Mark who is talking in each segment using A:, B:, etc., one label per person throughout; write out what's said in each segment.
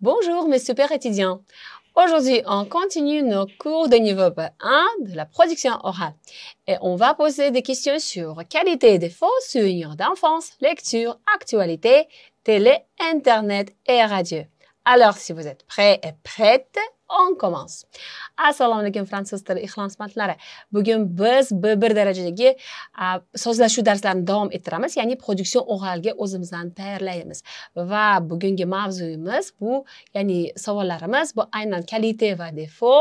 A: Bonjour mes super étudiants. Aujourd'hui, on continue nos cours de niveau 1 de la production orale et on va poser des questions sur qualité des défauts, souvenirs d'enfance, lecture, actualité, télé, internet et radio. Alors, si vous êtes prêts et prêtes, on commence assalomu alaykum fransuz tili ixlosmandlari bugun biz b bir darajadagi so'zlashuv darslarini davom ettiramiz ya'ni production o'g'alga o'zimizni tayyorlaymiz va bugungi mavzuyimiz bu ya'ni savollarimiz bu aynan kalite va defo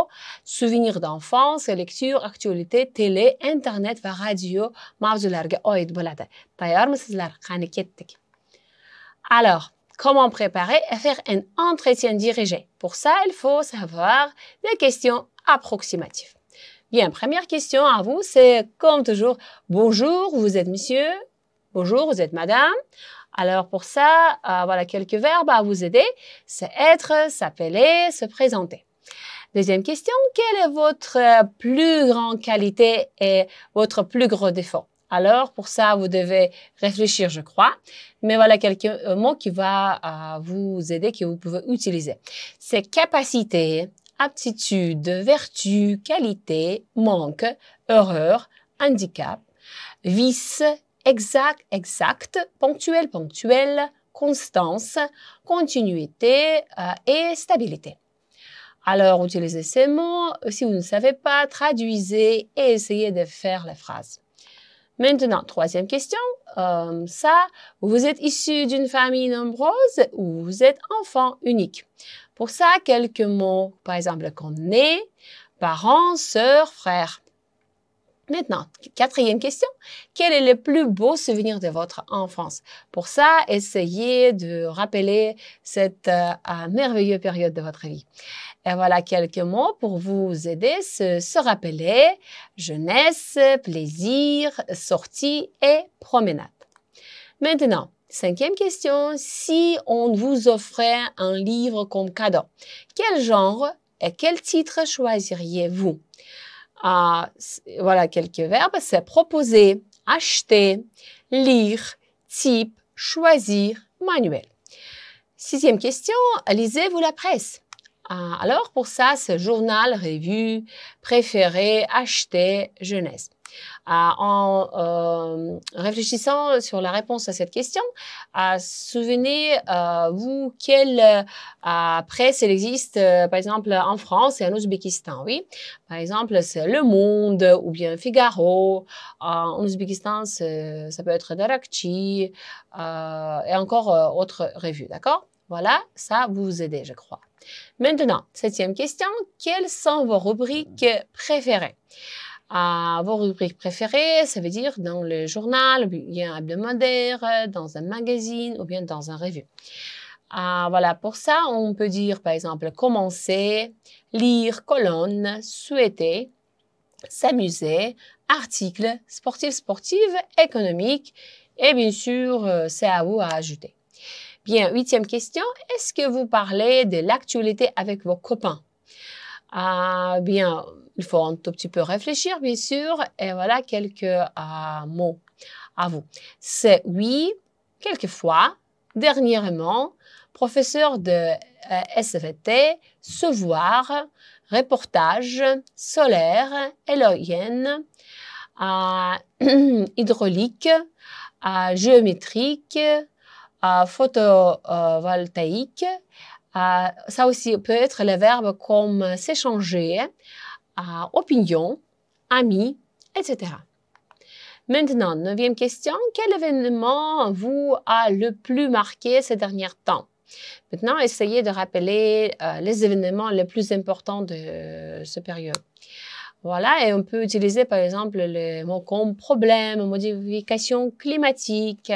A: souvenir d'enfance lecture aktualite tele internet va radio mavzulariga oid bo'ladi tayyormisizlar qani ketdik alors Comment préparer et faire un entretien dirigé Pour ça, il faut savoir les questions approximatives. Bien, première question à vous, c'est comme toujours, bonjour, vous êtes monsieur, bonjour, vous êtes madame. Alors pour ça, euh, voilà quelques verbes à vous aider. C'est être, s'appeler, se présenter. Deuxième question, quelle est votre plus grande qualité et votre plus gros défaut alors, pour ça, vous devez réfléchir, je crois. Mais voilà quelques euh, mots qui vont euh, vous aider, que vous pouvez utiliser. C'est capacité, aptitude, vertu, qualité, manque, erreur, handicap, vice, exact, exact, ponctuel, ponctuel, constance, continuité euh, et stabilité. Alors, utilisez ces mots. Si vous ne savez pas, traduisez et essayez de faire la phrase. Maintenant, troisième question. Euh, ça, vous êtes issu d'une famille nombreuse ou vous êtes enfant unique. Pour ça, quelques mots, par exemple, qu'on est, parents, sœurs, frères. Maintenant, quatrième question, quel est le plus beau souvenir de votre enfance? Pour ça, essayez de rappeler cette euh, merveilleuse période de votre vie. Et voilà quelques mots pour vous aider se, se rappeler jeunesse, plaisir, sortie et promenade. Maintenant, cinquième question, si on vous offrait un livre comme cadeau, quel genre et quel titre choisiriez-vous? voilà quelques verbes, c'est proposer, acheter, lire, type, choisir, manuel. Sixième question, lisez-vous la presse ah, Alors pour ça, c'est journal, revue, préféré, acheter, jeunesse en euh, réfléchissant sur la réponse à cette question, souvenez-vous euh, quelle euh, presse existe, par exemple, en France et en Ouzbékistan, oui. Par exemple, c'est Le Monde ou bien Figaro. en Ouzbékistan, ça peut être Darakchi et encore d'autres revues, d'accord voilà, ça vous, vous je crois. Maintenant, septième question, quelles sont vos rubriques préférées à vos rubriques préférées, ça veut dire dans le journal, bien hebdomadaire, euh, dans un magazine ou bien dans un revue. Ah, voilà, pour ça, on peut dire par exemple commencer, lire, colonne, souhaiter, s'amuser, article, sportif, sportive, économique, et bien sûr, euh, c'est à vous à ajouter. Bien, huitième question, est-ce que vous parlez de l'actualité avec vos copains ah, bien, il faut un tout petit peu réfléchir, bien sûr. Et voilà quelques ah, mots à vous. C'est oui, quelquefois, dernièrement, professeur de euh, SVT, se voir, reportage, solaire, éolienne, ah, hydraulique, ah, géométrique, photovoltaïque, euh, ça aussi peut être les verbes comme s'échanger, euh, opinion, ami, etc. Maintenant, neuvième question, quel événement vous a le plus marqué ces derniers temps Maintenant, essayez de rappeler euh, les événements les plus importants de cette ce période. Voilà, et on peut utiliser par exemple les mot comme problème, modification climatique,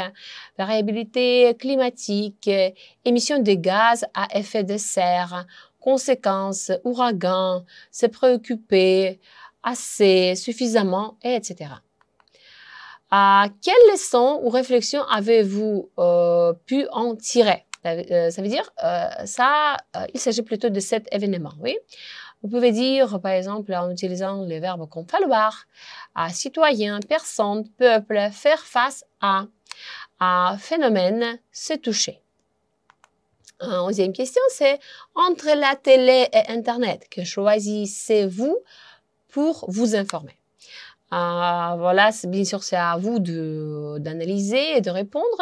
A: variabilité climatique, émission de gaz à effet de serre, conséquences, ouragan, se préoccuper, assez, suffisamment, etc. À ah, quelles leçons ou réflexions avez-vous euh, pu en tirer euh, ça veut dire, euh, ça, euh, il s'agit plutôt de cet événement, oui. Vous pouvez dire, par exemple, en utilisant les verbes comme falloir, à citoyen, personne, peuple, faire face à, à phénomène, se toucher. onzième question, c'est entre la télé et Internet, que choisissez-vous pour vous informer voilà, bien sûr, c'est à vous d'analyser et de répondre.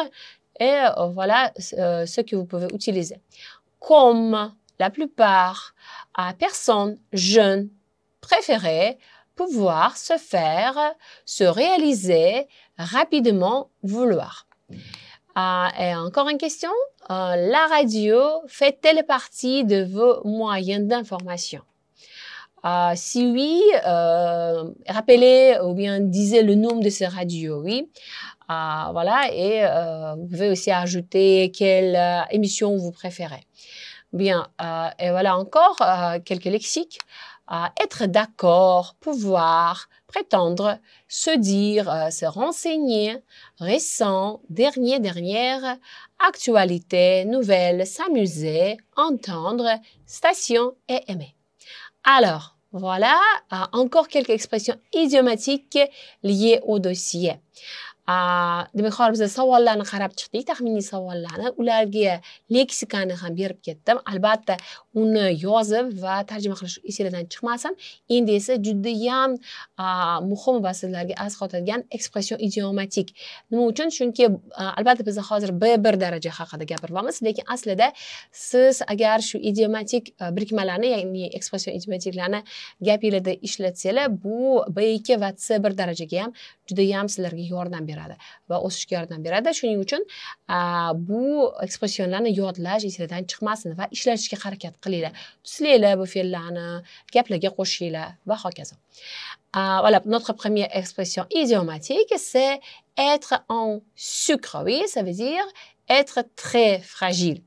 A: Et euh, voilà euh, ce que vous pouvez utiliser. Comme la plupart à personnes jeunes préféraient pouvoir se faire, se réaliser rapidement, vouloir. Ah, et encore une question, euh, la radio fait-elle partie de vos moyens d'information ah, si oui, euh, rappelez ou bien disait le nom de ces radios, oui. Ah, voilà, et euh, vous pouvez aussi ajouter quelle euh, émission vous préférez. Bien, et voilà encore quelques lexiques. Ah, être d'accord, pouvoir, prétendre, se dire, se renseigner, récent, dernier, dernière, actualité, nouvelle, s'amuser, entendre, station et aimer. Alors, Voilà, ah, encore quelques expressions idiomatiques liées au dossier. Ah, demak hozir biz savollarni qarab chiqdik taxminiy savollarni ularga leksikani ham berib ketdim albatta uni yozib va tarjima qilish esinglardan chiqmasin endi esa judayam muhim va sizlarga az qotadigan ekspression idiomatik nima uchun chunki albatta biz hozir b bir daraja haqida gapiryapmiz lekin aslida siz agar shu idiomatik birikmalarni ya'ni ekspression idiomatiklarni gapinglarda ishlatsangiz bu b ikki va c bir darajaga ham judayam sizlarga yordam beradi va o'sishga yordam beradi shuning uchun bu ekspressionlarni yodlash esingizdan chiqmasin va ishlatishga harakat qiling voilà, notre première expression idiomatique, c'est être en sucre. Oui, ça veut dire être très fragile.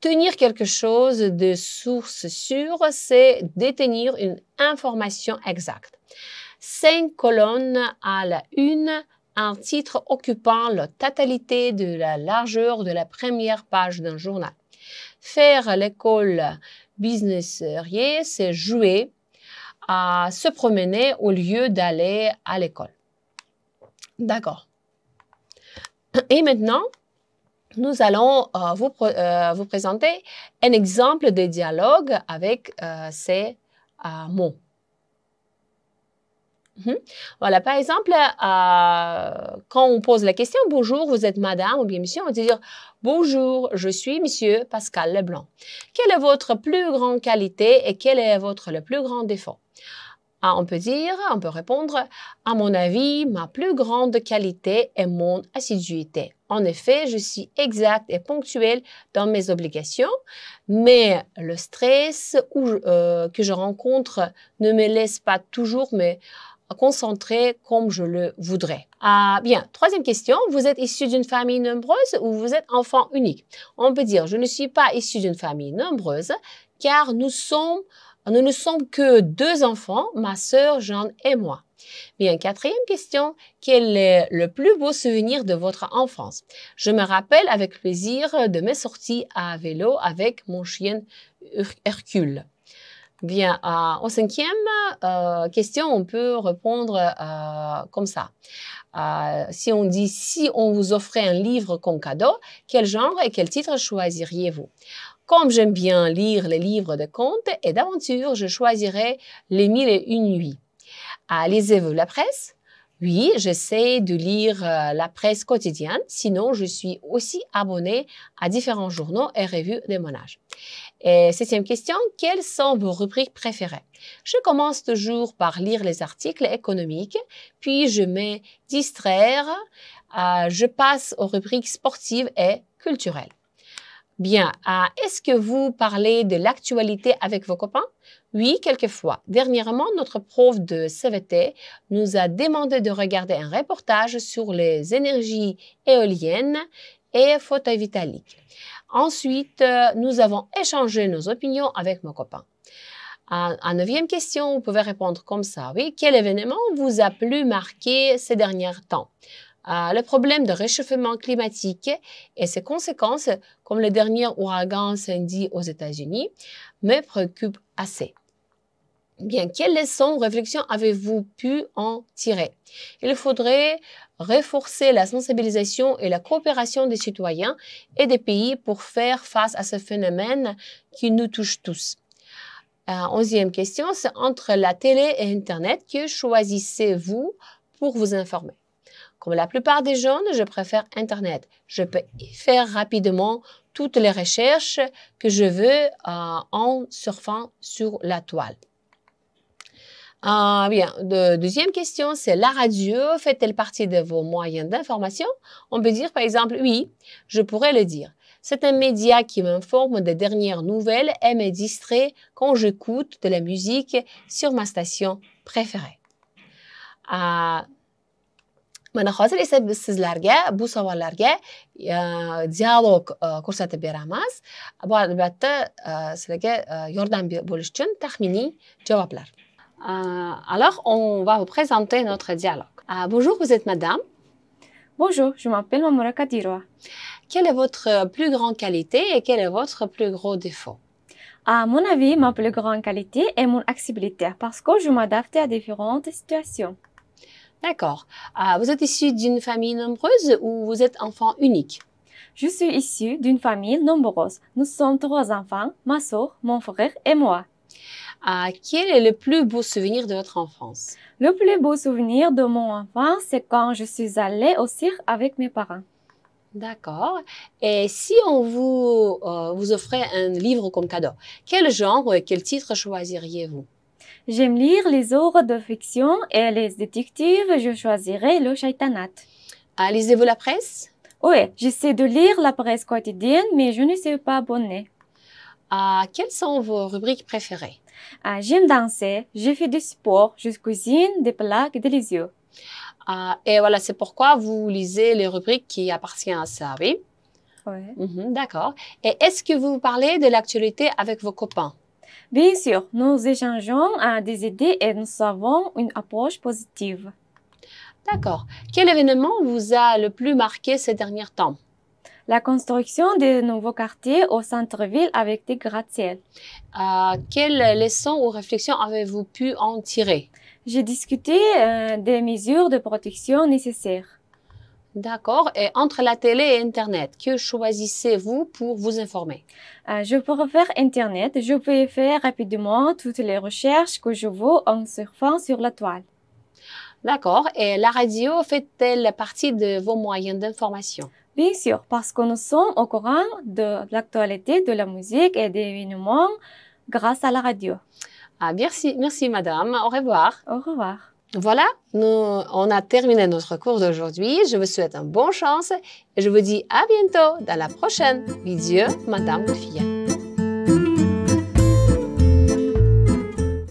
A: Tenir quelque chose de source sûre, c'est détenir une information exacte. Cinq colonnes à la une, un titre occupant la totalité de la largeur de la première page d'un journal faire l'école business c'est jouer à se promener au lieu d'aller à l'école. D'accord. Et maintenant, nous allons euh, euh, vous, présenter un exemple de dialogue avec euh, ces mots. Mhm. Voilà, par exemple, euh, quand on pose la question Bonjour, vous êtes madame ou bien monsieur, on dit dire Bonjour, je suis monsieur Pascal Leblanc. Quelle est votre plus grande qualité et quel est votre le plus grand défaut ah, On peut dire, on peut répondre À mon avis, ma plus grande qualité est mon assiduité. En effet, je suis exact et ponctuel dans mes obligations, mais le stress euh, que je rencontre ne me laisse pas toujours mais, concentré comme je le voudrais. Ah, bien, troisième question, vous êtes issu d'une famille nombreuse ou vous êtes enfant unique On peut dire, je ne suis pas issu d'une famille nombreuse car nous sommes, nous ne sommes que deux enfants, ma sœur Jeanne et moi. Bien, quatrième question, quel est le plus beau souvenir de votre enfance Je me rappelle avec plaisir de mes sorties à vélo avec mon chien Hercule. Bien, au euh, en cinquième euh, question, on peut répondre euh, comme ça. si on dit si on vous offrait un livre comme cadeau, quel genre et quel titre choisiriez-vous Comme j'aime bien lire les livres de contes et d'aventures, je choisirais Les Mille et Une Nuits. Lisez-vous la presse oui, j'essaie de lire la presse quotidienne, sinon je suis aussi abonné à différents journaux et revues de mon âge. Et septième question, quelles sont vos rubriques préférées Je commence toujours par lire les articles économiques, puis je mets distraire, euh, je passe aux rubriques sportives et culturelles. Bien, euh, est-ce que vous parlez de l'actualité avec vos copains Oui, quelquefois. Dernièrement, notre prof de CVT nous a demandé de regarder un reportage sur les énergies éoliennes et photovoltaïques. Ensuite, euh, nous avons échangé nos opinions avec mon copain. En neuvième question, vous pouvez répondre comme ça. Oui, quel événement vous a plus marqué ces derniers temps? Euh, le problème de réchauffement climatique et ses conséquences, comme le dernier ouragan Sandy aux États-Unis, me préoccupent assez. Bien, quelles leçons ou réflexions avez-vous pu en tirer Il faudrait renforcer la sensibilisation et la coopération des citoyens et des pays pour faire face à ce phénomène qui nous touche tous. Euh, onzième question, c'est entre la télé et Internet, que choisissez-vous pour vous informer Comme la plupart des jeunes, je préfère Internet. Je peux faire rapidement toutes les recherches que je veux euh, en surfant sur la toile. Ah, bien, deuxième question, c'est la radio fait-elle partie de vos moyens d'information On peut dire par exemple, oui, je pourrais le dire. C'est un média qui m'informe des dernières nouvelles et me distrait quand j'écoute de la musique sur ma station préférée. Ah, euh, alors, on va vous présenter notre dialogue. Euh, bonjour, vous êtes madame Bonjour, je m'appelle Mamoura
B: Kadiroa. Quelle est votre plus grande qualité et quel est votre plus gros défaut à mon avis, ma plus grande qualité est mon accessibilité parce que je m'adapte à différentes situations. D'accord. Euh, vous êtes issu d'une famille nombreuse ou vous êtes enfant unique Je suis issu d'une famille nombreuse. Nous sommes trois enfants, ma soeur, mon frère et moi quel est le plus beau souvenir de votre enfance Le plus beau souvenir de mon enfance, c'est quand je suis allée au cirque avec mes parents.
A: D'accord. Et si on vous, euh, vous offrait un livre comme cadeau,
B: quel genre, et quel titre choisiriez-vous J'aime lire les œuvres de fiction et les détectives, je choisirais le Shaitanat. Ah, lisez-vous la presse Oui, j'essaie de lire la presse quotidienne, mais je ne suis pas abonnée. Ah, quelles sont vos rubriques préférées ah, j'aime danser, je fais du sport, je cuisine des plats délicieux. Euh, et voilà, c'est pourquoi vous lisez les rubriques qui appartiennent à ça, oui? Oui. Mhm, d'accord. Et est-ce que vous parlez de l'actualité avec vos copains? Bien sûr, nous échangeons ah, des idées et nous avons une approche positive. D'accord. Quel événement vous a le plus marqué ces derniers temps? la construction de nouveaux quartiers au centre-ville avec des gratte-ciel. Euh, quelles leçons ou réflexions avez-vous pu en tirer J'ai discuté euh, des mesures de protection nécessaires. D'accord. Et entre la télé et Internet, que choisissez-vous pour vous informer je euh, Je préfère Internet. Je peux faire rapidement toutes les recherches que je veux en surfant sur la toile. D'accord. Et la radio fait-elle partie de vos moyens d'information Bien sûr, parce que nous sommes au courant de l'actualité de la musique et des événements grâce à la radio. Ah, merci, merci madame. Au revoir. Au revoir.
A: Voilà, nous, on a terminé notre cours d'aujourd'hui. Je vous souhaite une bonne chance et je vous dis à bientôt dans la prochaine vidéo, Madame Fia.